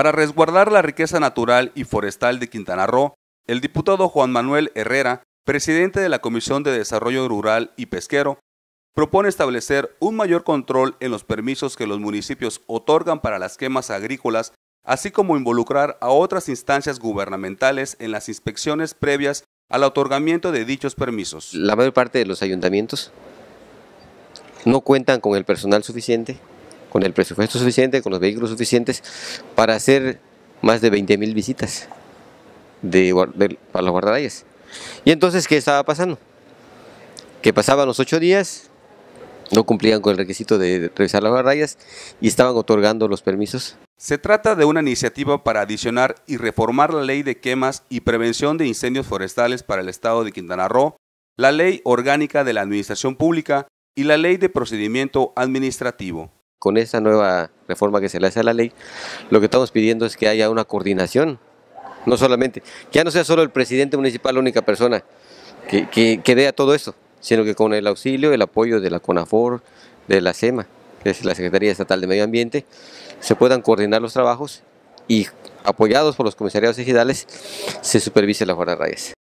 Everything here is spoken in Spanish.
Para resguardar la riqueza natural y forestal de Quintana Roo, el diputado Juan Manuel Herrera, presidente de la Comisión de Desarrollo Rural y Pesquero, propone establecer un mayor control en los permisos que los municipios otorgan para las quemas agrícolas, así como involucrar a otras instancias gubernamentales en las inspecciones previas al otorgamiento de dichos permisos. La mayor parte de los ayuntamientos no cuentan con el personal suficiente con el presupuesto suficiente, con los vehículos suficientes para hacer más de 20.000 mil visitas de, para los guardarayas. Y entonces, ¿qué estaba pasando? Que pasaban los ocho días, no cumplían con el requisito de revisar las guardarayas y estaban otorgando los permisos. Se trata de una iniciativa para adicionar y reformar la ley de quemas y prevención de incendios forestales para el estado de Quintana Roo, la ley orgánica de la administración pública y la ley de procedimiento administrativo con esta nueva reforma que se le hace a la ley, lo que estamos pidiendo es que haya una coordinación, no solamente, ya no sea solo el presidente municipal la única persona que, vea todo esto, sino que con el auxilio, el apoyo de la CONAFOR, de la SEMA, que es la Secretaría Estatal de Medio Ambiente, se puedan coordinar los trabajos y apoyados por los comisariados ejidales, se supervise la jornada de